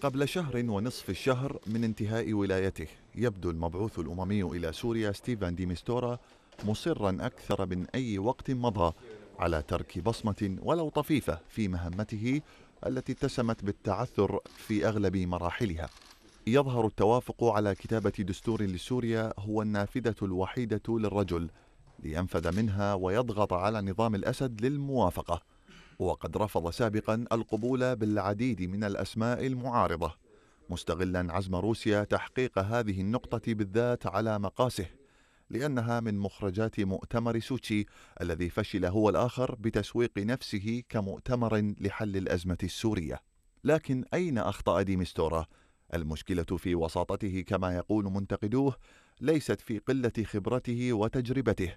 قبل شهر ونصف الشهر من انتهاء ولايته يبدو المبعوث الأممي إلى سوريا ستيفان ديمستورا مصرا أكثر من أي وقت مضى على ترك بصمة ولو طفيفة في مهمته التي اتسمت بالتعثر في أغلب مراحلها يظهر التوافق على كتابة دستور لسوريا هو النافذة الوحيدة للرجل لينفذ منها ويضغط على نظام الأسد للموافقة وقد رفض سابقا القبول بالعديد من الأسماء المعارضة مستغلا عزم روسيا تحقيق هذه النقطة بالذات على مقاسه لأنها من مخرجات مؤتمر سوتشي الذي فشل هو الآخر بتسويق نفسه كمؤتمر لحل الأزمة السورية لكن أين أخطأ ديمستورا؟ المشكلة في وساطته كما يقول منتقدوه ليست في قلة خبرته وتجربته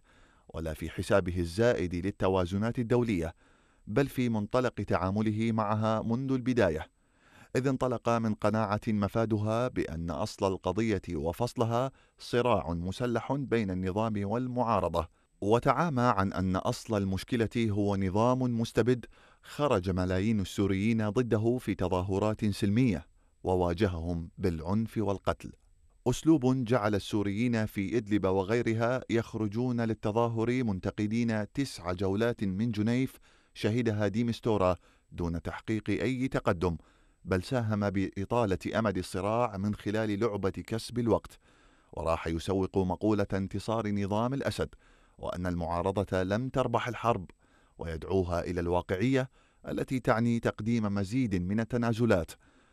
ولا في حسابه الزائد للتوازنات الدولية بل في منطلق تعامله معها منذ البدايه اذ انطلق من قناعه مفادها بان اصل القضيه وفصلها صراع مسلح بين النظام والمعارضه وتعامى عن ان اصل المشكله هو نظام مستبد خرج ملايين السوريين ضده في تظاهرات سلميه وواجههم بالعنف والقتل اسلوب جعل السوريين في ادلب وغيرها يخرجون للتظاهر منتقدين تسع جولات من جنيف شهدها ديمستورا دون تحقيق أي تقدم بل ساهم بإطالة أمد الصراع من خلال لعبة كسب الوقت وراح يسوق مقولة انتصار نظام الأسد وأن المعارضة لم تربح الحرب ويدعوها إلى الواقعية التي تعني تقديم مزيد من التنازلات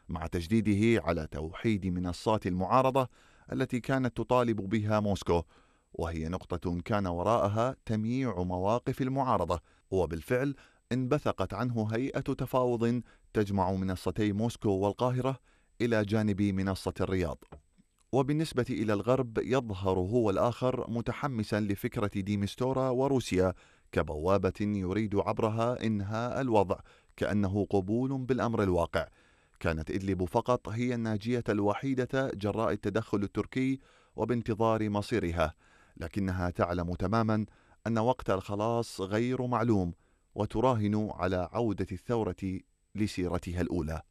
مع تجديده على توحيد منصات المعارضة التي كانت تطالب بها موسكو وهي نقطة كان وراءها تمييع مواقف المعارضة وبالفعل انبثقت عنه هيئة تفاوض تجمع منصتي موسكو والقاهرة إلى جانب منصة الرياض وبالنسبة إلى الغرب يظهر هو الآخر متحمسا لفكرة ديمستورا وروسيا كبوابة يريد عبرها إنهاء الوضع كأنه قبول بالأمر الواقع كانت إدلب فقط هي الناجية الوحيدة جراء التدخل التركي وبانتظار مصيرها لكنها تعلم تماما ان وقت الخلاص غير معلوم وتراهن على عوده الثوره لسيرتها الاولى